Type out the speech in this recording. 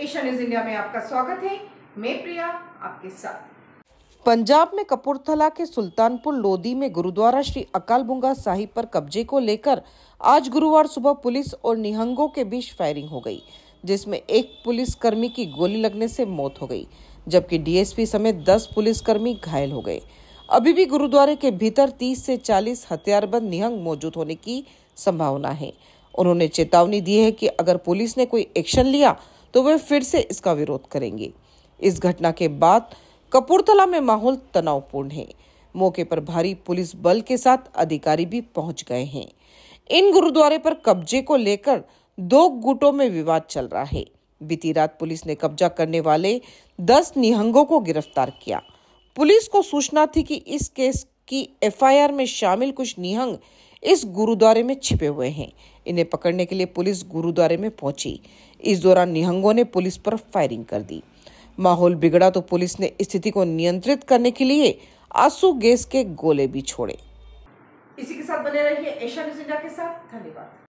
Asia news India में आपका स्वागत है मैं प्रिया आपके साथ पंजाब में कपूरथला के सुल्तानपुर लोधी में गुरुद्वारा श्री अकाल बुंगा साहिब पर कब्जे को लेकर आज गुरुवार सुबह पुलिस और निहंगों के बीच फायरिंग हो गई जिसमें एक पुलिसकर्मी की गोली लगने से मौत हो गई जबकि डीएसपी समेत पुलिस पुलिसकर्मी घायल हो गए अभी भी गुरुद्वारे के भीतर 30 से 40 हथियारबंद निहंग मौजूद होने की संभावना है उन्होंने चेतावनी दी है कि अगर पुलिस ने कोई एक्शन लिया तो वे फिर से इसका विरोध करेंगे इस घटना के बाद कपूरथला में माहौल तनावपूर्ण है मौके पर भारी पुलिस बल के साथ अधिकारी भी पहुंच गए हैं इन गुरुद्वारे पर कब्जे को लेकर दो गुटों में विवाद चल रहा है बीती रात पुलिस ने कब्जा करने वाले दस निहंगों को गिरफ्तार किया पुलिस को सूचना थी कि इस केस की एफआईआर में शामिल कुछ निहंग इस गुरुद्वारे में छिपे हुए हैं इन्हें पकड़ने के लिए पुलिस गुरुद्वारे में पहुंची इस दौरान निहंगों ने पुलिस पर फायरिंग कर दी माहौल बिगड़ा तो पुलिस ने स्थिति को नियंत्रित करने के लिए आंसू गैस के गोले भी छोड़े इसी के साथ बने रहिए एशिया न्यूज इंडिया के साथ धन्यवाद